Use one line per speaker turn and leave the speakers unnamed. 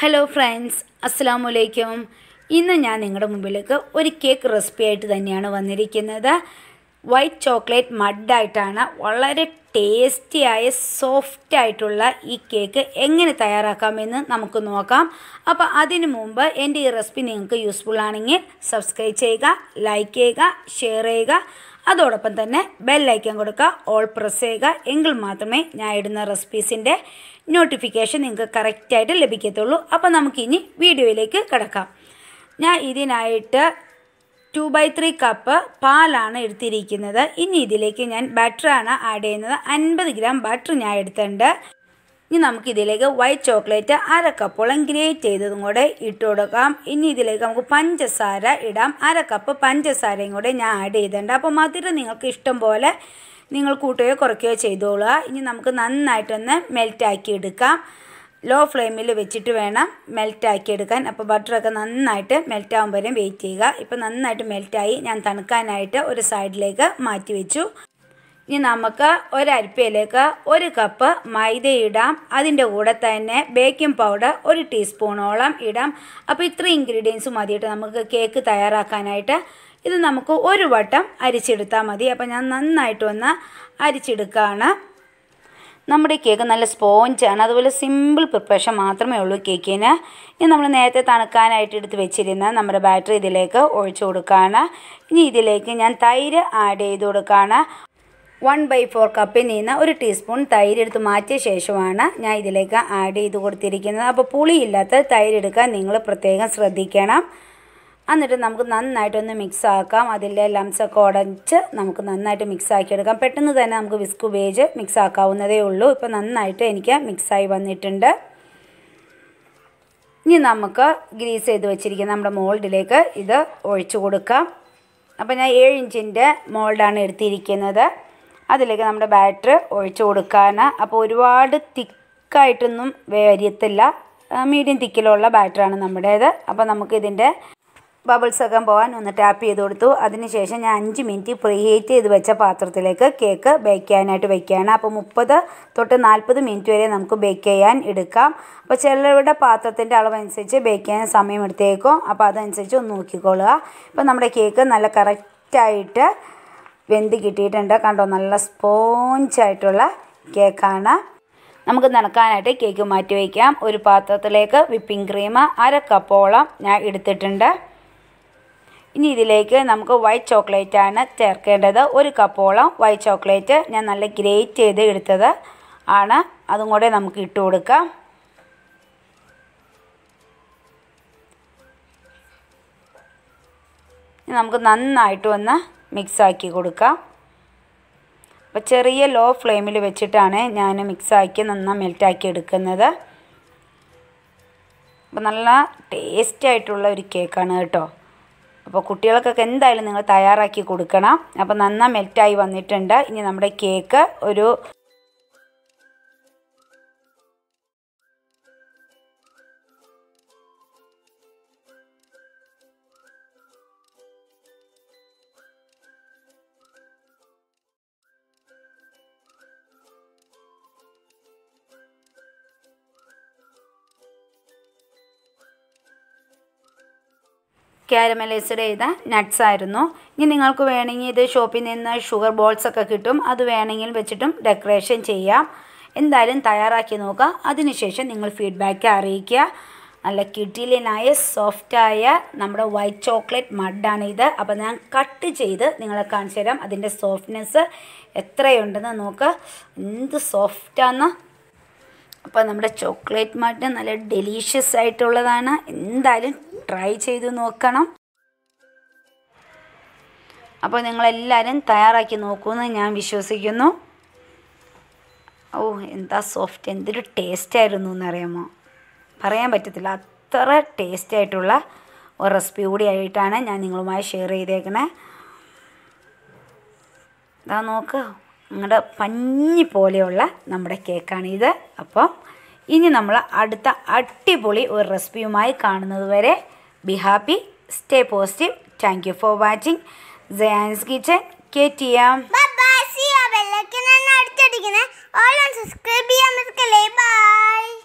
hello friends അലൈക്കും ഇന്ന് ഞാൻ നിങ്ങളുടെ മുമ്പിലേക്ക് ഒരു കേക്ക് റെസിപ്പി ആയിട്ട് തന്നെയാണ് വന്നിരിക്കുന്നത് വൈറ്റ് ചോക്ലേറ്റ് മഡായിട്ടാണ് വളരെ ടേസ്റ്റിയായ സോഫ്റ്റ് ആയിട്ടുള്ള ഈ കേക്ക് എങ്ങനെ തയ്യാറാക്കാമെന്ന് നമുക്ക് നോക്കാം അപ്പോൾ അതിന് മുമ്പ് എൻ്റെ ഈ റെസിപ്പി നിങ്ങൾക്ക് യൂസ്ഫുൾ ആണെങ്കിൽ സബ്സ്ക്രൈബ് ചെയ്യുക ലൈക്ക് ചെയ്യുക ഷെയർ ചെയ്യുക അതോടൊപ്പം തന്നെ ബെല്ലൈക്കൻ കൊടുക്കുക ഓൾ പ്രസ് ചെയ്യുക എങ്കിൽ മാത്രമേ ഞാൻ ഇടുന്ന റെസിപ്പീസിൻ്റെ നോട്ടിഫിക്കേഷൻ നിങ്ങൾക്ക് കറക്റ്റായിട്ട് ലഭിക്കത്തുള്ളൂ അപ്പോൾ നമുക്കിനി വീഡിയോയിലേക്ക് കിടക്കാം ഞാൻ ഇതിനായിട്ട് ടു ബൈ ത്രീ കപ്പ് പാലാണ് എടുത്തിരിക്കുന്നത് ഇനി ഇതിലേക്ക് ഞാൻ ബട്ടറാണ് ആഡ് ചെയ്യുന്നത് അൻപത് ഗ്രാം ബട്ടർ ഞാൻ എടുത്തിട്ടുണ്ട് ഇനി നമുക്ക് ഇതിലേക്ക് വൈറ്റ് ചോക്ലേറ്റ് അര ഗ്രേറ്റ് ചെയ്തതും കൂടെ ഇട്ട് കൊടുക്കാം ഇനി ഇതിലേക്ക് നമുക്ക് പഞ്ചസാര ഇടാം അര കപ്പ് പഞ്ചസാരയും കൂടെ ഞാൻ ആഡ് ചെയ്തിട്ടുണ്ട് അപ്പോൾ മധുരം നിങ്ങൾക്ക് ഇഷ്ടം പോലെ നിങ്ങൾ കൂട്ടുകയോ കുറയ്ക്കുകയോ ചെയ്തോളുക ഇനി നമുക്ക് നന്നായിട്ടൊന്ന് മെൽറ്റാക്കി എടുക്കാം ലോ ഫ്ലെയിമിൽ വെച്ചിട്ട് വേണം മെൽറ്റാക്കി എടുക്കാൻ അപ്പോൾ ബട്ടറൊക്കെ നന്നായിട്ട് മെൽറ്റാകുമ്പോൾ വരെയും വെയിറ്റ് ചെയ്യുക ഇപ്പോൾ നന്നായിട്ട് മെൽറ്റായി ഞാൻ തണുക്കാനായിട്ട് ഒരു സൈഡിലേക്ക് മാറ്റി വെച്ചു ഇനി നമുക്ക് ഒരരിപ്പയിലേക്ക് ഒരു കപ്പ് മൈദ ഇടാം അതിൻ്റെ കൂടെ തന്നെ ബേക്കിംഗ് പൗഡർ ഒരു ടീസ്പൂണോളം ഇടാം അപ്പോൾ ഇത്ര ഇൻഗ്രീഡിയൻസ് മതിയിട്ട് നമുക്ക് കേക്ക് തയ്യാറാക്കാനായിട്ട് ഇത് നമുക്ക് ഒരു വട്ടം അരിച്ചെടുത്താൽ മതി അപ്പോൾ ഞാൻ നന്നായിട്ട് ഒന്ന് അരിച്ചെടുക്കുകയാണ് നമ്മുടെ കേക്ക് നല്ല സ്പോഞ്ചാണ് അതുപോലെ സിമ്പിൾ പ്രിപ്പറേഷൻ മാത്രമേ ഉള്ളൂ കേക്കിന് ഇനി നമ്മൾ നേരത്തെ തണുക്കാനായിട്ട് എടുത്ത് വെച്ചിരുന്ന നമ്മുടെ ബാറ്ററി ഇതിലേക്ക് ഒഴിച്ചു കൊടുക്കുകയാണ് ഇനി ഇതിലേക്ക് ഞാൻ തൈര് ആഡ് ചെയ്ത് കൊടുക്കുകയാണ് വൺ ബൈ ഫോർ കപ്പിൽ നിന്ന് ഒരു ടീസ്പൂൺ തൈര് എടുത്ത് മാറ്റിയ ശേഷമാണ് ഞാൻ ഇതിലേക്ക് ആഡ് ചെയ്ത് കൊടുത്തിരിക്കുന്നത് അപ്പോൾ പുളിയില്ലാത്ത തൈര് എടുക്കാൻ നിങ്ങൾ പ്രത്യേകം ശ്രദ്ധിക്കണം എന്നിട്ട് നമുക്ക് നന്നായിട്ടൊന്ന് മിക്സ് ആക്കാം അതിലെ ലംസൊക്കെ ഉടച്ച് നമുക്ക് നന്നായിട്ട് മിക്സ് ആക്കിയെടുക്കാം പെട്ടെന്ന് തന്നെ നമുക്ക് വിസ്ക് ഉപയോഗിച്ച് മിക്സ് ആക്കാവുന്നതേ ഉള്ളൂ ഇപ്പോൾ നന്നായിട്ട് എനിക്ക് മിക്സായി വന്നിട്ടുണ്ട് ഇനി നമുക്ക് ഗ്രീസ് ചെയ്ത് വെച്ചിരിക്കുന്ന നമ്മുടെ മോൾഡിലേക്ക് ഇത് ഒഴിച്ചു കൊടുക്കാം അപ്പോൾ ഞാൻ ഏഴ് ഇഞ്ചിൻ്റെ മോൾഡാണ് എടുത്തിരിക്കുന്നത് അതിലേക്ക് നമ്മുടെ ബാറ്റർ ഒഴിച്ചു കൊടുക്കാനാണ് അപ്പോൾ ഒരുപാട് തിക്കായിട്ടൊന്നും വരിയത്തില്ല മീഡിയം തിക്കിലുള്ള ബാറ്ററാണ് നമ്മുടേത് അപ്പോൾ നമുക്കിതിൻ്റെ ബബിൾസൊക്കെ പോകാൻ ഒന്ന് ടാപ്പ് ചെയ്ത് കൊടുത്തു അതിനുശേഷം ഞാൻ അഞ്ച് മിനിറ്റ് പ്രീ ഹീറ്റ് ചെയ്ത് വെച്ച പാത്രത്തിലേക്ക് കേക്ക് ബേക്ക് ചെയ്യാനായിട്ട് വയ്ക്കുകയാണ് അപ്പോൾ മുപ്പത് തൊട്ട് നാൽപ്പത് മിനിറ്റ് വരെ നമുക്ക് ബേക്ക് ചെയ്യാൻ എടുക്കാം അപ്പോൾ ചിലരുടെ പാത്രത്തിൻ്റെ അളവനുസരിച്ച് ബേക്ക് ചെയ്യാൻ സമയം എടുത്തേക്കും അപ്പോൾ അതനുസരിച്ച് ഒന്ന് നോക്കിക്കൊള്ളുക അപ്പോൾ നമ്മുടെ കേക്ക് നല്ല കറക്റ്റായിട്ട് വെന്ത് കിട്ടിയിട്ടുണ്ട് കണ്ടോ നല്ല സ്പോഞ്ചായിട്ടുള്ള കേക്കാണ് നമുക്ക് നനക്കാനായിട്ട് കേക്ക് മാറ്റി വയ്ക്കാം ഒരു പാത്രത്തിലേക്ക് വിപ്പിംഗ് ക്രീം അര കപ്പോളം ഞാൻ എടുത്തിട്ടുണ്ട് ഇനി ഇതിലേക്ക് നമുക്ക് വൈറ്റ് ചോക്ലേറ്റ് ആണ് ചേർക്കേണ്ടത് ഒരു കപ്പോളം വൈറ്റ് ചോക്ലേറ്റ് ഞാൻ നല്ല ഗ്രേറ്റ് ചെയ്ത് എടുത്തത് ആണ് അതും കൂടെ നമുക്ക് ഇട്ട് കൊടുക്കാം നമുക്ക് നന്നായിട്ട് ഒന്ന് മിക്സാക്കി കൊടുക്കുക അപ്പോൾ ചെറിയ ലോ ഫ്ലെയിമിൽ വെച്ചിട്ടാണ് ഞാൻ മിക്സാക്കി നന്നായി മെൽറ്റാക്കി എടുക്കുന്നത് അപ്പോൾ നല്ല ടേസ്റ്റ് ആയിട്ടുള്ള ഒരു കേക്കാണ് കേട്ടോ അപ്പോൾ കുട്ടികൾക്കൊക്കെ എന്തായാലും നിങ്ങൾ തയ്യാറാക്കി കൊടുക്കണം അപ്പോൾ നന്നായി മെൽറ്റായി വന്നിട്ടുണ്ട് ഇനി നമ്മുടെ കേക്ക് ഒരു ക്യാരമലൈസ്ഡ് ചെയ്ത നട്ട്സ് ആയിരുന്നു ഇനി നിങ്ങൾക്ക് വേണമെങ്കിൽ ഇത് ഷോപ്പിൽ നിന്ന് ഷുഗർ ബോൾസ് ഒക്കെ കിട്ടും അത് വേണമെങ്കിൽ വെച്ചിട്ടും ഡെക്കറേഷൻ ചെയ്യാം എന്തായാലും തയ്യാറാക്കി നോക്കുക അതിനുശേഷം നിങ്ങൾ ഫീഡ്ബാക്ക് അറിയിക്കുക നല്ല കിട്ടിലിനായ സോഫ്റ്റായ നമ്മുടെ വൈറ്റ് ചോക്ലേറ്റ് മഡാണ് ഇത് അപ്പോൾ ഞാൻ കട്ട് ചെയ്ത് നിങ്ങളെ കാണിച്ചു തരാം അതിൻ്റെ സോഫ്റ്റ്നെസ് എത്രയുണ്ടെന്ന് നോക്കുക എന്ത് സോഫ്റ്റാന്ന് അപ്പോൾ നമ്മുടെ ചോക്ലേറ്റ് മഡ് നല്ല ഡെലീഷ്യസ് ആയിട്ടുള്ളതാണ് എന്തായാലും ട്രൈ ചെയ്ത് നോക്കണം അപ്പോൾ നിങ്ങളെല്ലാവരും തയ്യാറാക്കി നോക്കുമെന്ന് ഞാൻ വിശ്വസിക്കുന്നു ഓ എന്താ സോഫ്റ്റ് എന്തൊരു ടേസ്റ്റ് ആയിരുന്നു എന്നറിയാമോ പറയാൻ പറ്റത്തില്ല അത്ര ടേസ്റ്റ് ആയിട്ടുള്ള ഒരു റെസിപ്പി കൂടി ആയിട്ടാണ് ഞാൻ നിങ്ങളുമായി ഷെയർ ചെയ്തേക്കണേ ഇതാ നോക്ക് നിങ്ങളുടെ പഞ്ഞി പോലെയുള്ള നമ്മുടെ കേക്കാണിത് അപ്പം ഇനി നമ്മൾ അടുത്ത അടിപൊളി ഒരു റെസിപ്പിയുമായി കാണുന്നത് വരെ be happy stay positive thank you for watching Jayan's kitchen K T M അടുത്തടിക്കുന്നത് ഓൾ സബ്സ്ക്രൈബ് ചെയ്യാൻ മറക്കല്ലേ ബൈ